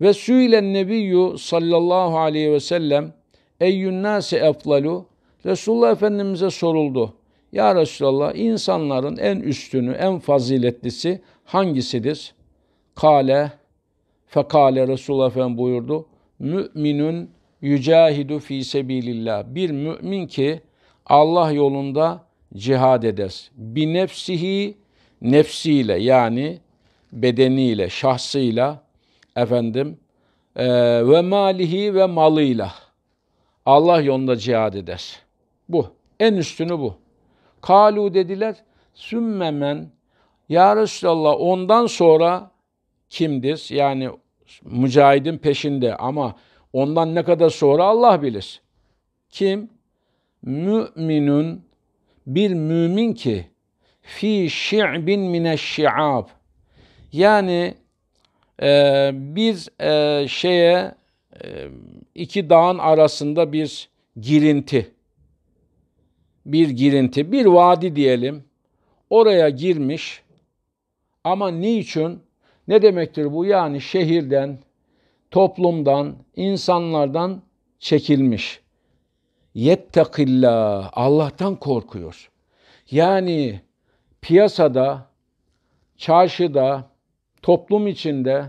Ve süilen nebiyyü sallallahu aleyhi ve sellem eyyün nâse eflalu Resulullah Efendimiz'e soruldu. Ya Resulallah insanların en üstünü, en faziletlisi hangisidir? Kale, fekale Resulullah Efendimiz buyurdu. Müminün yücahidu fi sebilillah. Bir mümin ki Allah yolunda cihad eder. Bi nefsihi nefsiyle yani bedeniyle, şahsıyla efendim e, ve malihi ve malıyla Allah yolunda cihad eder. Bu. En üstünü bu. Kalu dediler. Sümme men ya Resulallah ondan sonra kimdir? Yani mücahidin peşinde ama ondan ne kadar sonra Allah bilir. Kim? Müminun bir mümin ki fi şi'bin mineşşi'ab yani e, bir e, şeye e, iki dağın arasında bir girinti bir girinti, bir vadi diyelim. Oraya girmiş ama niçin? Ne demektir bu? Yani şehirden, toplumdan, insanlardan çekilmiş. Yettekillah, Allah'tan korkuyor. Yani piyasada, çarşıda, toplum içinde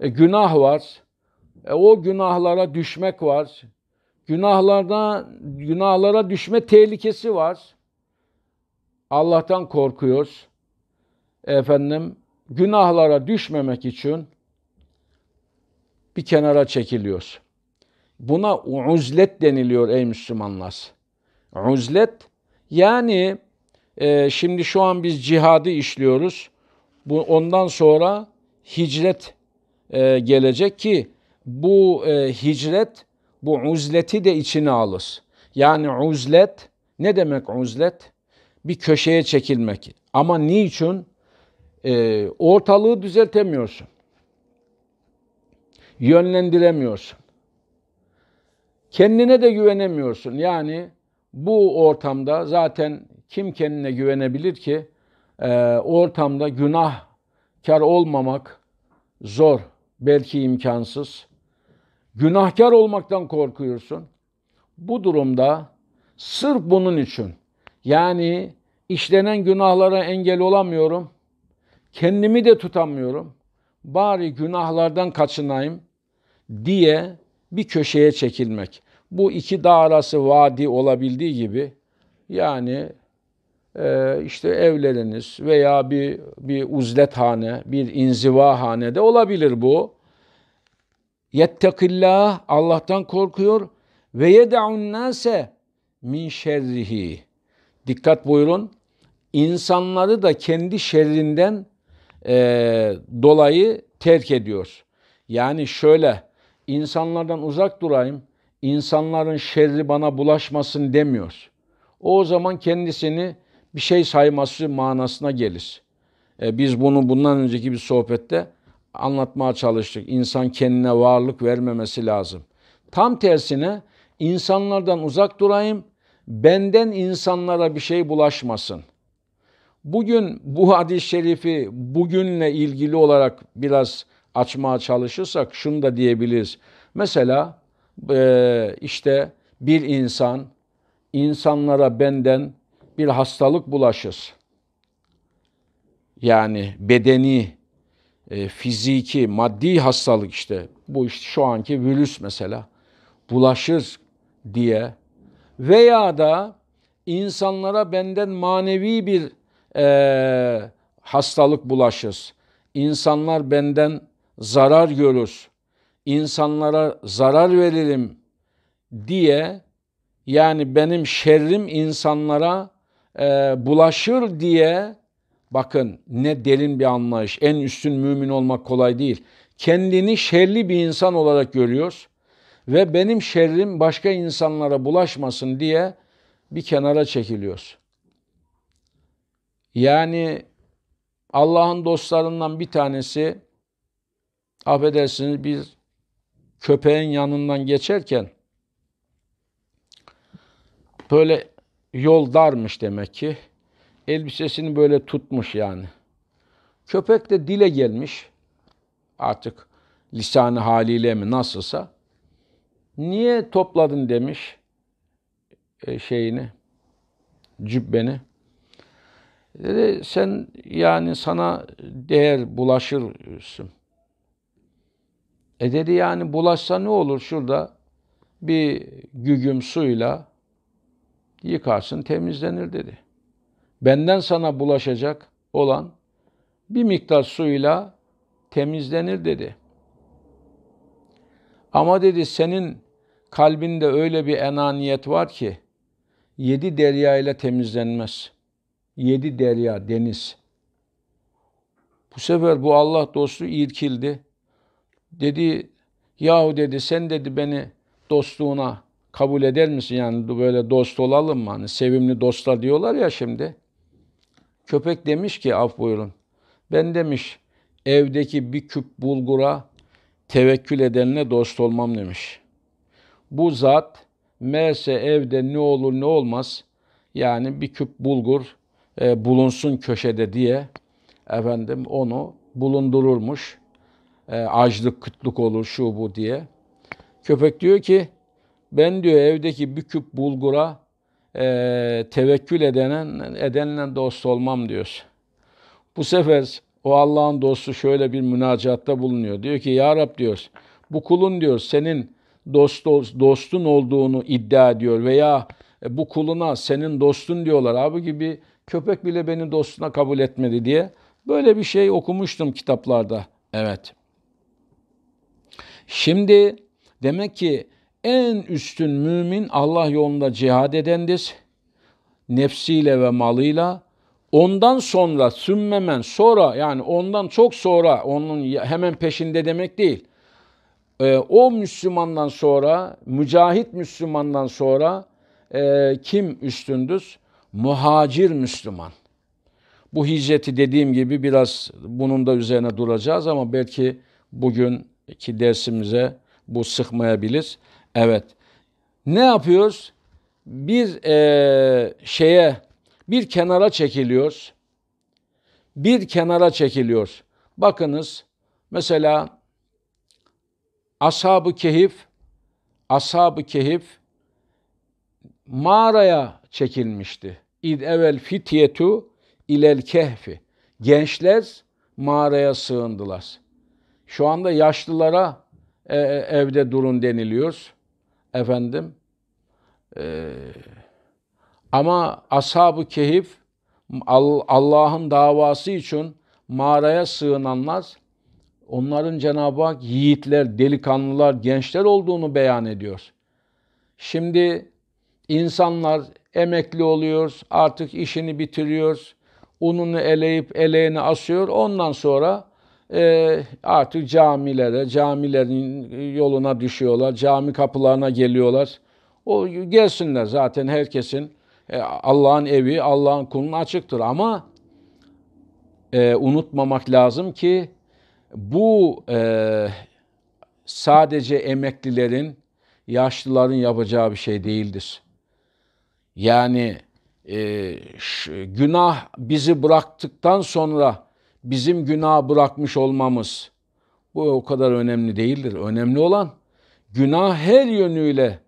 e, günah var. E, o günahlara düşmek var. Günahlardan günahlara düşme tehlikesi var. Allah'tan korkuyoruz. Efendim günahlara düşmemek için bir kenara çekiliyoruz. Buna uzlet deniliyor ey Müslümanlar. Uzlet yani e, şimdi şu an biz cihadı işliyoruz. Bu ondan sonra hicret e, gelecek ki bu e, hicret bu uzleti de içine alır. Yani uzlet ne demek uzlet? Bir köşeye çekilmek. Ama niçin? Ee, ortalığı düzeltemiyorsun. Yönlendiremiyorsun. Kendine de güvenemiyorsun. Yani bu ortamda zaten kim kendine güvenebilir ki? Ee, ortamda günahkar olmamak zor, belki imkansız. Günahkar olmaktan korkuyorsun. Bu durumda sırf bunun için yani işlenen günahlara engel olamıyorum. Kendimi de tutamıyorum. Bari günahlardan kaçınayım diye bir köşeye çekilmek. Bu iki dağ arası vadi olabildiği gibi yani e, işte evleriniz veya bir bir uzlethane, bir inzivahane de olabilir bu yettekillah Allah'tan korkuyor ve yed'un nase min şerrihi. Dikkat buyurun. İnsanları da kendi şerrinden e, dolayı terk ediyor. Yani şöyle insanlardan uzak durayım, insanların şerri bana bulaşmasın demiyor. O zaman kendisini bir şey sayması manasına gelir. E, biz bunu bundan önceki bir sohbette anlatmaya çalıştık. İnsan kendine varlık vermemesi lazım. Tam tersine insanlardan uzak durayım, benden insanlara bir şey bulaşmasın. Bugün bu hadis-i şerifi bugünle ilgili olarak biraz açmaya çalışırsak şunu da diyebiliriz. Mesela e, işte bir insan insanlara benden bir hastalık bulaşır. Yani bedeni e, fiziki, maddi hastalık işte bu işte şu anki virüs mesela bulaşır diye veya da insanlara benden manevi bir e, hastalık bulaşır. İnsanlar benden zarar görür. İnsanlara zarar veririm diye yani benim şerrim insanlara e, bulaşır diye Bakın ne derin bir anlayış. En üstün mümin olmak kolay değil. Kendini şerli bir insan olarak görüyor ve benim şerrim başka insanlara bulaşmasın diye bir kenara çekiliyor. Yani Allah'ın dostlarından bir tanesi affedersiniz bir köpeğin yanından geçerken böyle yol darmış demek ki elbisesini böyle tutmuş yani. Köpek de dile gelmiş. Artık lisanı haliyle mi nasılsa. Niye topladın demiş e, şeyini, cübbeni. Dedi sen yani sana değer bulaşırsın. E dedi yani bulaşsa ne olur şurada bir gügüm suyla yıkarsın temizlenir dedi benden sana bulaşacak olan bir miktar suyla temizlenir dedi. Ama dedi senin kalbinde öyle bir enaniyet var ki yedi derya ile temizlenmez. Yedi derya, deniz. Bu sefer bu Allah dostu irkildi. Dedi, yahu dedi sen dedi beni dostluğuna kabul eder misin? Yani böyle dost olalım mı? Hani sevimli dostlar diyorlar ya şimdi. Köpek demiş ki af buyurun. Ben demiş evdeki bir küp bulgura tevekkül edenle dost olmam demiş. Bu zat meğerse evde ne olur ne olmaz yani bir küp bulgur e, bulunsun köşede diye efendim onu bulundururmuş. E, açlık, kıtlık olur şu bu diye. Köpek diyor ki ben diyor evdeki bir küp bulgura e, tevekkül edenen, edenle dost olmam diyor. Bu sefer o Allah'ın dostu şöyle bir münacatta bulunuyor. Diyor ki Ya Rab diyor bu kulun diyor senin dost, dostun olduğunu iddia ediyor veya e, bu kuluna senin dostun diyorlar. Abi gibi köpek bile beni dostuna kabul etmedi diye. Böyle bir şey okumuştum kitaplarda. Evet. Şimdi demek ki en üstün mümin Allah yolunda cihad edendir. Nefsiyle ve malıyla. Ondan sonra sümmemen sonra yani ondan çok sonra onun hemen peşinde demek değil. Ee, o Müslümandan sonra mücahit Müslümandan sonra e, kim üstündür? Muhacir Müslüman. Bu hicreti dediğim gibi biraz bunun da üzerine duracağız ama belki bugünkü dersimize bu sıkmayabilir. Evet. Ne yapıyoruz? Bir e, şeye, bir kenara çekiliyoruz. Bir kenara çekiliyoruz. Bakınız mesela Ashab-ı Kehif, Ashab-ı Kehif mağaraya çekilmişti. İd evvel fityetu ilel kehfi. Gençler mağaraya sığındılar. Şu anda yaşlılara e, e evde durun deniliyoruz efendim e, ama ashab-ı kehif Allah'ın davası için mağaraya sığınanlar onların Cenab-ı Hak yiğitler, delikanlılar, gençler olduğunu beyan ediyor. Şimdi insanlar emekli oluyor, artık işini bitiriyor, ununu eleyip eleğini asıyor. Ondan sonra e, artık camilere, camilerin yoluna düşüyorlar, cami kapılarına geliyorlar. O gelsinler zaten herkesin e, Allah'ın evi, Allah'ın kulun açıktır ama e, unutmamak lazım ki bu e, sadece emeklilerin, yaşlıların yapacağı bir şey değildir. Yani e, günah bizi bıraktıktan sonra bizim günah bırakmış olmamız. Bu o kadar önemli değildir. Önemli olan günah her yönüyle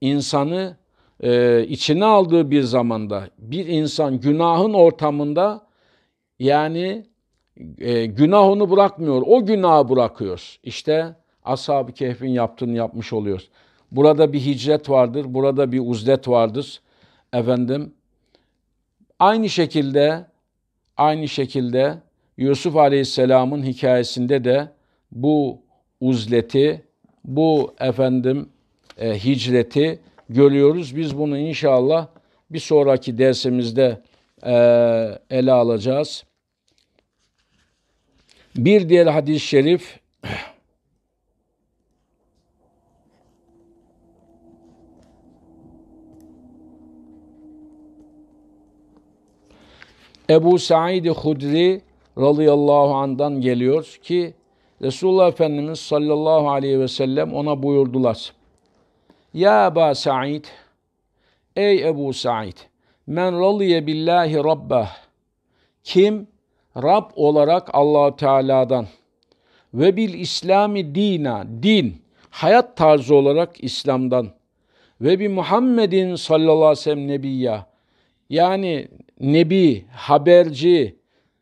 insanı e, içine aldığı bir zamanda bir insan günahın ortamında yani e, günah onu bırakmıyor. O günahı bırakıyor. İşte Ashab-ı Kehf'in yaptığını yapmış oluyor. Burada bir hicret vardır. Burada bir uzdet vardır. Efendim aynı şekilde aynı şekilde Yusuf Aleyhisselam'ın hikayesinde de bu uzleti, bu efendim e, hicreti görüyoruz. Biz bunu inşallah bir sonraki dersimizde e, ele alacağız. Bir diğer hadis-i şerif Ebu Said Hudri radıyallahu andan geliyor ki Resulullah Efendimiz sallallahu aleyhi ve sellem ona buyurdular. Ya Eba Sa'id, ey Ebu Sa'id, men radiye billahi rabbah, kim Rab olarak allah Teala'dan ve bil İslami dina, din, hayat tarzı olarak İslam'dan ve bir Muhammedin sallallahu aleyhi ve sellem nebiyya, yani nebi, haberci,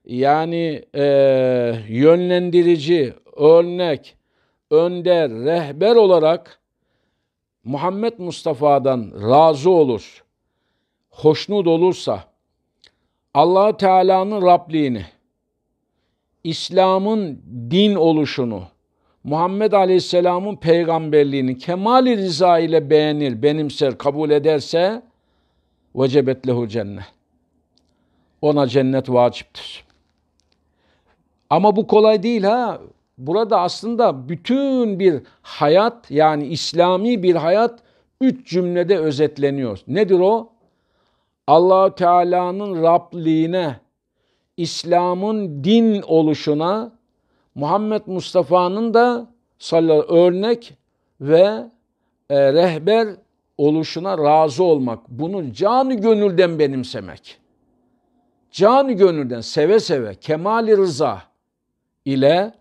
yani e, yönlendirici, örnek, önder, rehber olarak Muhammed Mustafa'dan razı olur, hoşnut olursa allah Teala'nın Rabliğini, İslam'ın din oluşunu, Muhammed Aleyhisselam'ın peygamberliğini kemali rıza ile beğenir, benimser, kabul ederse vecebet lehu cennet. Ona cennet vaciptir. Ama bu kolay değil ha. Burada aslında bütün bir hayat yani İslami bir hayat üç cümlede özetleniyor. Nedir o? allah Teala'nın Rabliğine, İslam'ın din oluşuna, Muhammed Mustafa'nın da sallallahu örnek ve e, rehber oluşuna razı olmak. Bunu canı gönülden benimsemek. Canı gönülden seve seve kemali rıza ile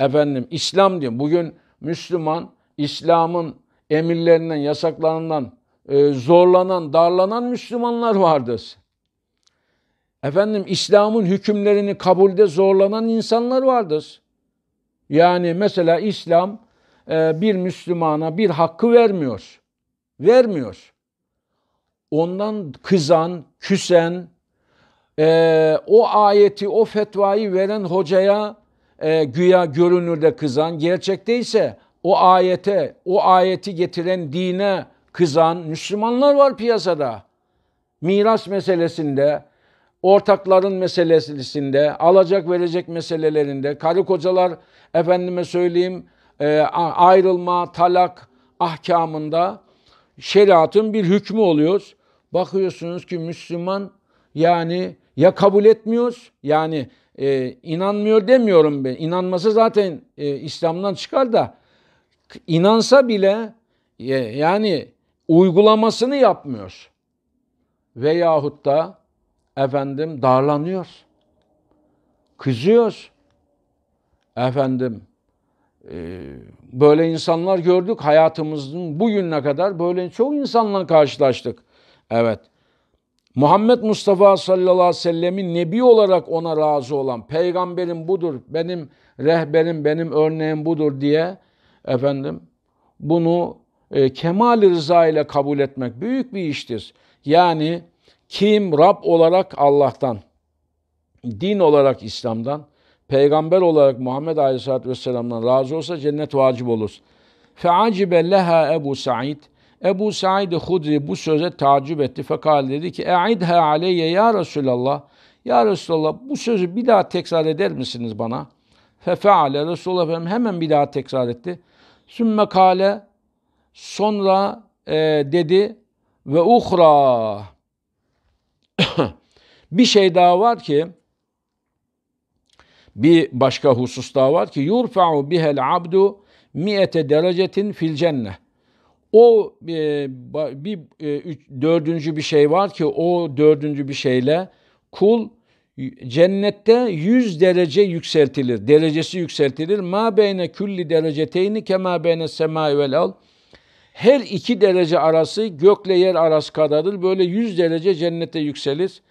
efendim İslam diyor. Bugün Müslüman İslam'ın emirlerinden, yasaklarından e, zorlanan, darlanan Müslümanlar vardır. Efendim İslam'ın hükümlerini kabulde zorlanan insanlar vardır. Yani mesela İslam e, bir Müslümana bir hakkı vermiyor. Vermiyor. Ondan kızan, küsen, e, o ayeti, o fetvayı veren hocaya e, güya görünürde kızan, gerçekte ise o ayete, o ayeti getiren dine kızan Müslümanlar var piyasada. Miras meselesinde, ortakların meselesinde, alacak verecek meselelerinde, karı kocalar efendime söyleyeyim e, ayrılma, talak ahkamında şeriatın bir hükmü oluyor. Bakıyorsunuz ki Müslüman yani ya kabul etmiyoruz yani e, inanmıyor demiyorum ben. İnanması zaten e, İslam'dan çıkar da inansa bile e, yani uygulamasını yapmıyoruz. Veyahut da efendim darlanıyoruz. Kızıyoruz. Efendim e, böyle insanlar gördük hayatımızın bugüne kadar böyle çok insanla karşılaştık. Evet Muhammed Mustafa sallallahu aleyhi ve sellemin nebi olarak ona razı olan peygamberim budur, benim rehberim, benim örneğim budur diye efendim bunu e, kemal rıza ile kabul etmek büyük bir iştir. Yani kim Rab olarak Allah'tan, din olarak İslam'dan, peygamber olarak Muhammed Aleyhisselatü Vesselam'dan razı olsa cennet vacip olur. Feacibe leha Ebu Sa'id Ebu Said Hudri bu söze tacip etti. Fakat dedi ki e'idha aleyye ya Resulallah. Ya Resulallah bu sözü bir daha tekrar eder misiniz bana? Fefeale Resulullah Efendimiz hemen bir daha tekrar etti. Sümme kale sonra e, dedi ve uhra bir şey daha var ki bir başka husus daha var ki yurfa'u bihel abdu mi'ete derecetin fil cenneh o e, bir e, üç, dördüncü bir şey var ki o dördüncü bir şeyle kul cennette 100 derece yükseltilir. Derecesi yükseltilir. Ma beyne külli dereceteyni kema beyne semai vel al. Her iki derece arası gökle yer arası kadardır. Böyle 100 derece cennette yükselir.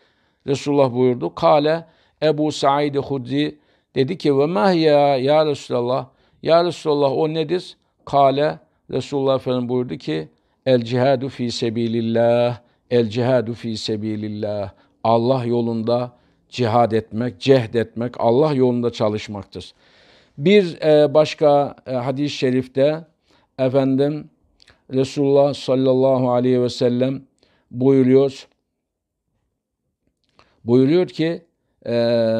Resulullah buyurdu. Kale Ebu Said Hudri dedi ki ve mahya ya Resulallah. Ya Resulallah o nedir? Kale Resulullah Efendimiz buyurdu ki El cihadu fi sebilillah, el cihadu fi sebilillah. Allah yolunda cihad etmek, cehd etmek, Allah yolunda çalışmaktır. Bir e, başka e, hadis-i şerifte efendim Resulullah sallallahu aleyhi ve sellem buyuruyor. Buyuruyor ki e,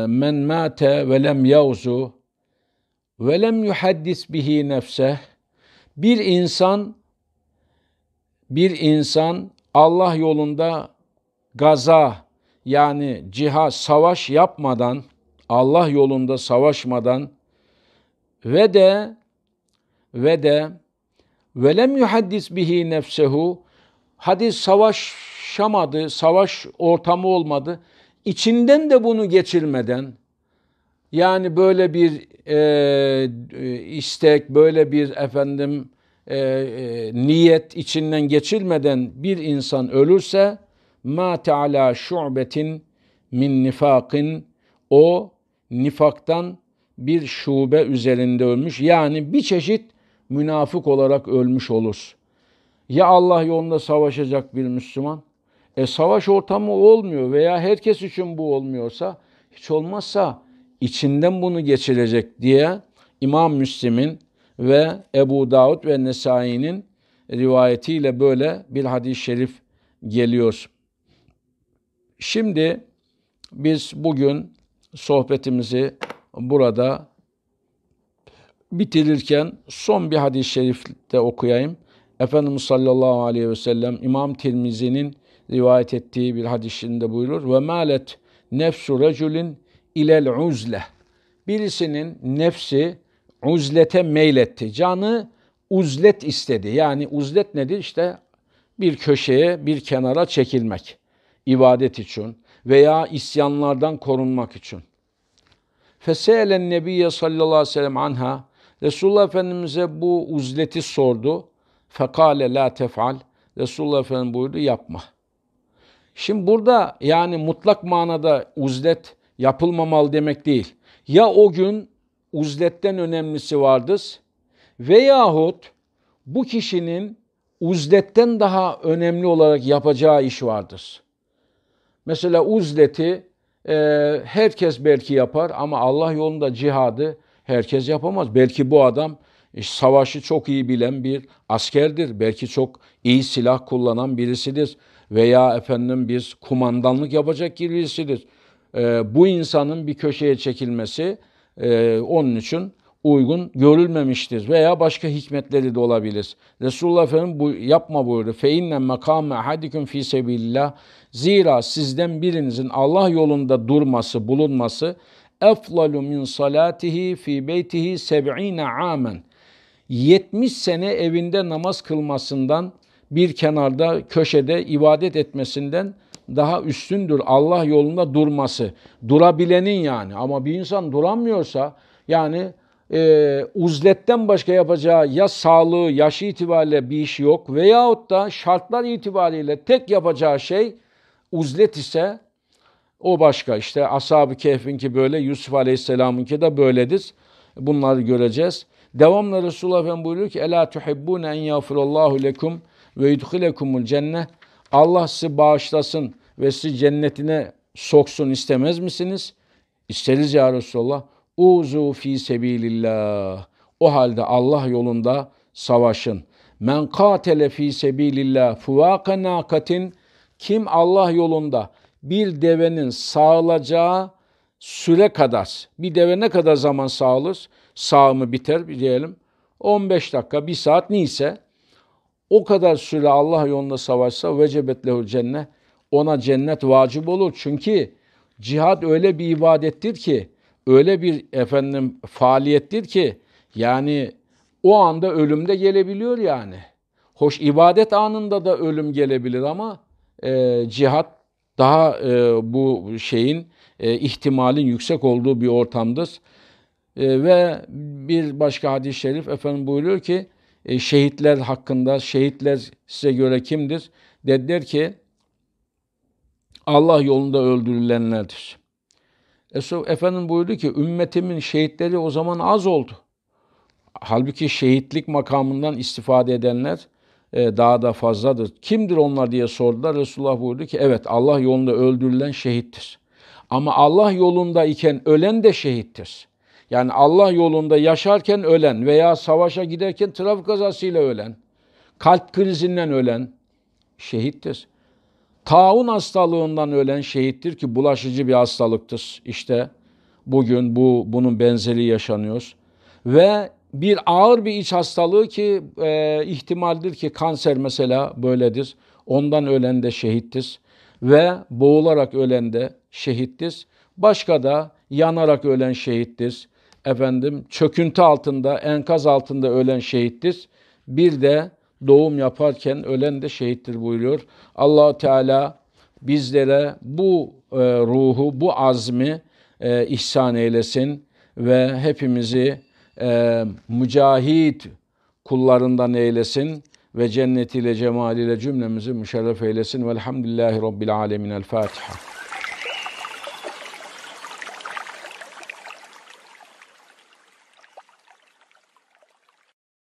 men mate ve lem yavzu ve lem yuhaddis bihi nefseh bir insan bir insan Allah yolunda gaza yani ciha savaş yapmadan Allah yolunda savaşmadan ve de ve de velem yuhaddis bihi nefsehu hadis savaşamadı, savaş ortamı olmadı. İçinden de bunu geçirmeden yani böyle bir e, e, istek, böyle bir efendim e, e, niyet içinden geçilmeden bir insan ölürse ma teala şubetin min nifak'ın o nifaktan bir şube üzerinde ölmüş. Yani bir çeşit münafık olarak ölmüş olur. Ya Allah yolunda savaşacak bir Müslüman? E savaş ortamı olmuyor veya herkes için bu olmuyorsa hiç olmazsa içinden bunu geçirecek diye İmam Müslim'in ve Ebu Davud ve Nesai'nin rivayetiyle böyle bir hadis-i şerif geliyor. Şimdi biz bugün sohbetimizi burada bitirirken son bir hadis-i şerif de okuyayım. Efendimiz sallallahu aleyhi ve sellem İmam Tirmizi'nin rivayet ettiği bir hadisinde buyurur. Ve malet nefsu reculin ilel uzle. Birisinin nefsi uzlete meyletti. Canı uzlet istedi. Yani uzlet nedir? İşte bir köşeye, bir kenara çekilmek. ibadet için veya isyanlardan korunmak için. Feselen Nebiye sallallahu aleyhi ve sellem anha Resulullah Efendimiz'e bu uzleti sordu. Fekale la tefal. Resulullah Efendimiz buyurdu yapma. Şimdi burada yani mutlak manada uzlet yapılmamalı demek değil. Ya o gün uzletten önemlisi vardır veyahut bu kişinin uzletten daha önemli olarak yapacağı iş vardır. Mesela uzleti e, herkes belki yapar ama Allah yolunda cihadı herkes yapamaz. Belki bu adam e, savaşı çok iyi bilen bir askerdir. Belki çok iyi silah kullanan birisidir. Veya efendim biz kumandanlık yapacak birisidir e, bu insanın bir köşeye çekilmesi e, onun için uygun görülmemiştir veya başka hikmetleri de olabilir. Resulullah Efendimiz bu yapma buyurdu. Fe inne makame ahadikum fi sebillah. Zira sizden birinizin Allah yolunda durması, bulunması eflalu min salatihi fi beytihi 70 amen. 70 sene evinde namaz kılmasından bir kenarda köşede ibadet etmesinden daha üstündür Allah yolunda durması. Durabilenin yani ama bir insan duramıyorsa yani e, uzletten başka yapacağı ya sağlığı, yaşı itibariyle bir iş yok veyahut da şartlar itibariyle tek yapacağı şey uzlet ise o başka. İşte Ashab-ı Kehf'inki böyle, Yusuf Aleyhisselam'ınki de böyledir. Bunları göreceğiz. Devamla Resulullah Efendimiz buyuruyor ki Ela tuhibbune en yağfirallahu lekum ve yudhilekumul cenne Allah sizi bağışlasın ve sizi cennetine soksun istemez misiniz? İsteriz ya Resulallah. Uzu fi sebilillah. O halde Allah yolunda savaşın. Men katele fi sebilillah fuvaka nakatin kim Allah yolunda bir devenin sağılacağı süre kadar bir deve ne kadar zaman sağılır? Sağımı biter diyelim. 15 dakika, bir saat neyse o kadar süre Allah yolunda savaşsa vecebet lehul cennet ona cennet vacip olur. Çünkü cihad öyle bir ibadettir ki, öyle bir efendim faaliyettir ki yani o anda ölümde gelebiliyor yani. Hoş ibadet anında da ölüm gelebilir ama e, cihat daha e, bu şeyin e, ihtimalin yüksek olduğu bir ortamdır. E, ve bir başka hadis-i şerif efendim buyuruyor ki e, şehitler hakkında şehitler size göre kimdir? Dediler ki Allah yolunda öldürülenlerdir. Resul Efendim buyurdu ki ümmetimin şehitleri o zaman az oldu. Halbuki şehitlik makamından istifade edenler e, daha da fazladır. Kimdir onlar diye sordular. Resulullah buyurdu ki evet Allah yolunda öldürülen şehittir. Ama Allah yolunda iken ölen de şehittir. Yani Allah yolunda yaşarken ölen veya savaşa giderken trafik kazasıyla ölen, kalp krizinden ölen şehittir. Taun hastalığından ölen şehittir ki bulaşıcı bir hastalıktır. İşte bugün bu bunun benzeri yaşanıyor. Ve bir ağır bir iç hastalığı ki e, ihtimaldir ki kanser mesela böyledir. Ondan ölen de şehittir ve boğularak ölen de şehittir. Başka da yanarak ölen şehittir. Efendim çöküntü altında, enkaz altında ölen şehittir. Bir de doğum yaparken ölen de şehittir buyuruyor. allah Teala bizlere bu e, ruhu, bu azmi e, ihsan eylesin ve hepimizi e, mücahit kullarından eylesin ve cennetiyle, cemaliyle cümlemizi müşerref eylesin. Velhamdülillahi Rabbil Alemin. El Fatiha.